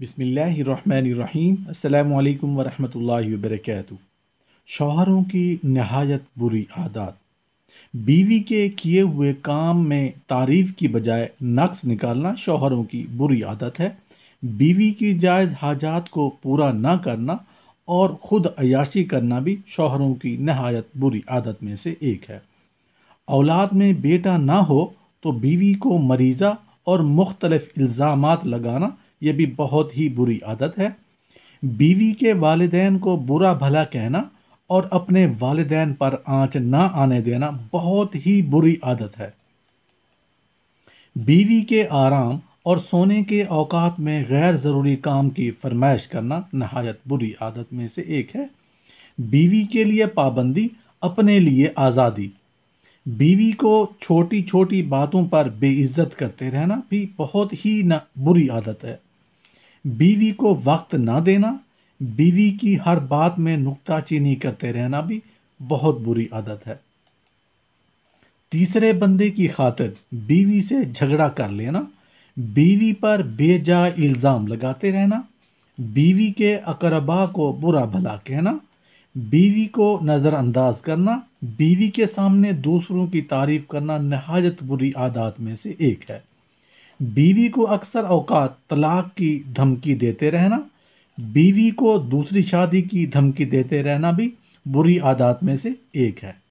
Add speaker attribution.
Speaker 1: बिसमीम् अल्लाम वरहमल वरक शोहरों की नहायत बुरी आदत बीवी के किए हुए काम में तारीफ़ की बजाय नक्स निकालना शोहरों की बुरी आदत है बीवी की जायज़ हाजात को पूरा ना करना और ख़ुद अयाशी करना भी शोहरों की नहायत बुरी आदत में से एक है औलाद में बेटा ना हो तो बीवी को मरीज़ा और मुख्तलफ़ इल्ज़ाम लगाना ये भी बहुत ही बुरी आदत है बीवी के वालदेन को बुरा भला कहना और अपने वालदेन पर आंच ना आने देना बहुत ही बुरी आदत है बीवी के आराम और सोने के औकात में गैर ज़रूरी काम की फरमाइश करना नहायत बुरी आदत में से एक है बीवी के लिए पाबंदी अपने लिए आज़ादी बीवी को छोटी छोटी बातों पर बेइज्जत करते रहना भी बहुत ही ना बुरी आदत है बीवी को वक्त ना देना बीवी की हर बात में नुकताचीनी करते रहना भी बहुत बुरी आदत है तीसरे बंदे की खातिर बीवी से झगड़ा कर लेना बीवी पर बेजा इल्ज़ाम लगाते रहना बीवी के अकरबा को बुरा भला कहना बीवी को नज़रअंदाज करना बीवी के सामने दूसरों की तारीफ करना नहायत बुरी आदत में से एक है बीवी को अक्सर अवकात तलाक की धमकी देते रहना बीवी को दूसरी शादी की धमकी देते रहना भी बुरी आदत में से एक है